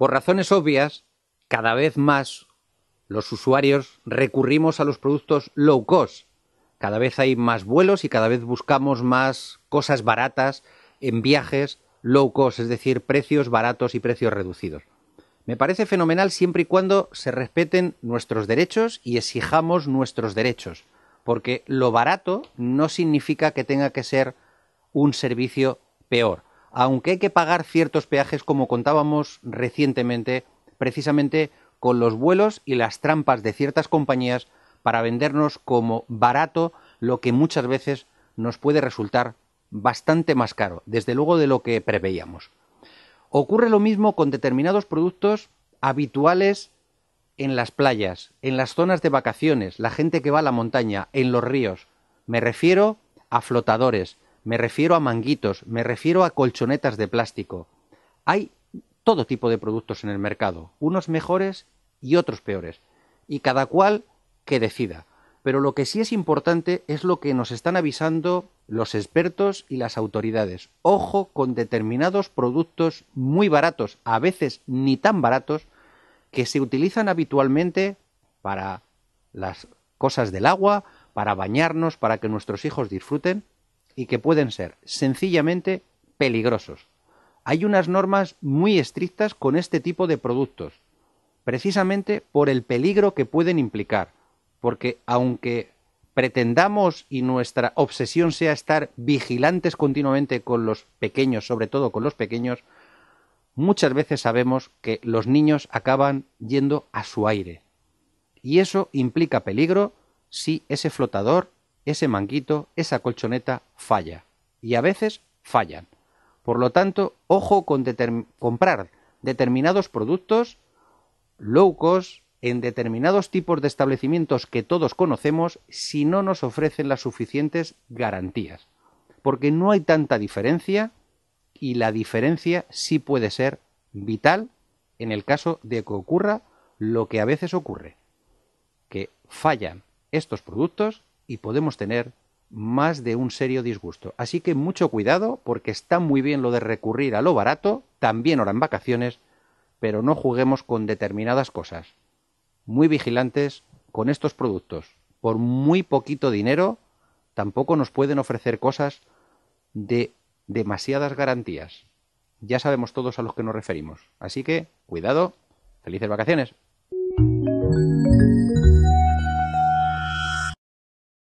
Por razones obvias, cada vez más los usuarios recurrimos a los productos low cost. Cada vez hay más vuelos y cada vez buscamos más cosas baratas en viajes low cost, es decir, precios baratos y precios reducidos. Me parece fenomenal siempre y cuando se respeten nuestros derechos y exijamos nuestros derechos, porque lo barato no significa que tenga que ser un servicio peor aunque hay que pagar ciertos peajes como contábamos recientemente, precisamente con los vuelos y las trampas de ciertas compañías para vendernos como barato lo que muchas veces nos puede resultar bastante más caro, desde luego de lo que preveíamos. Ocurre lo mismo con determinados productos habituales en las playas, en las zonas de vacaciones, la gente que va a la montaña, en los ríos. Me refiero a flotadores, me refiero a manguitos, me refiero a colchonetas de plástico. Hay todo tipo de productos en el mercado, unos mejores y otros peores, y cada cual que decida. Pero lo que sí es importante es lo que nos están avisando los expertos y las autoridades. Ojo con determinados productos muy baratos, a veces ni tan baratos, que se utilizan habitualmente para las cosas del agua, para bañarnos, para que nuestros hijos disfruten, y que pueden ser sencillamente peligrosos. Hay unas normas muy estrictas con este tipo de productos, precisamente por el peligro que pueden implicar, porque aunque pretendamos y nuestra obsesión sea estar vigilantes continuamente con los pequeños, sobre todo con los pequeños, muchas veces sabemos que los niños acaban yendo a su aire. Y eso implica peligro si ese flotador ese manguito, esa colchoneta falla. Y a veces fallan. Por lo tanto, ojo con comprar determinados productos low cost en determinados tipos de establecimientos que todos conocemos si no nos ofrecen las suficientes garantías. Porque no hay tanta diferencia y la diferencia sí puede ser vital en el caso de que ocurra lo que a veces ocurre, que fallan estos productos y podemos tener más de un serio disgusto. Así que mucho cuidado porque está muy bien lo de recurrir a lo barato, también ahora en vacaciones, pero no juguemos con determinadas cosas. Muy vigilantes con estos productos. Por muy poquito dinero, tampoco nos pueden ofrecer cosas de demasiadas garantías. Ya sabemos todos a los que nos referimos. Así que, cuidado, felices vacaciones.